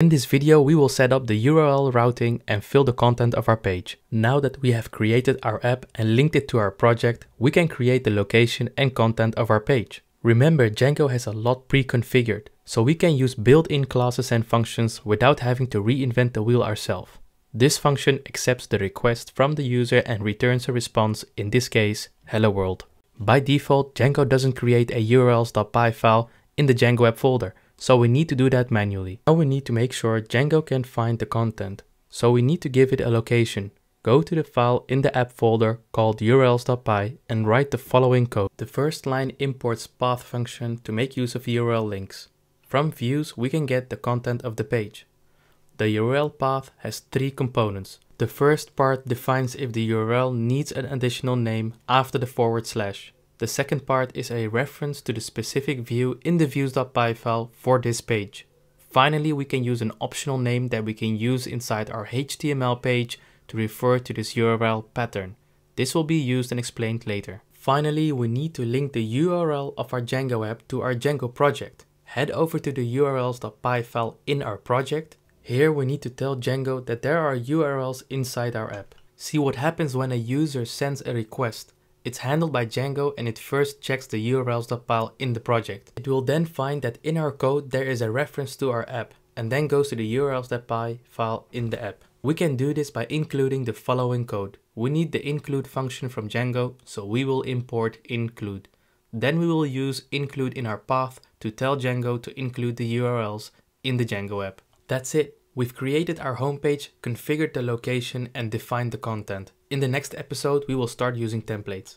In this video we will set up the URL routing and fill the content of our page. Now that we have created our app and linked it to our project, we can create the location and content of our page. Remember Django has a lot pre-configured, so we can use built-in classes and functions without having to reinvent the wheel ourselves. This function accepts the request from the user and returns a response, in this case, hello world. By default, Django doesn't create a urls.py file in the Django app folder, so we need to do that manually. Now we need to make sure Django can find the content. So we need to give it a location. Go to the file in the app folder called urls.py and write the following code. The first line imports path function to make use of URL links. From views we can get the content of the page. The URL path has three components. The first part defines if the URL needs an additional name after the forward slash. The second part is a reference to the specific view in the views.py file for this page. Finally, we can use an optional name that we can use inside our HTML page to refer to this URL pattern. This will be used and explained later. Finally, we need to link the URL of our Django app to our Django project. Head over to the urls.py file in our project. Here we need to tell Django that there are URLs inside our app. See what happens when a user sends a request. It's handled by Django and it first checks the urls.py file in the project. It will then find that in our code there is a reference to our app and then goes to the urls.py file in the app. We can do this by including the following code. We need the include function from Django, so we will import include. Then we will use include in our path to tell Django to include the URLs in the Django app. That's it. We've created our homepage, configured the location and defined the content. In the next episode, we will start using templates.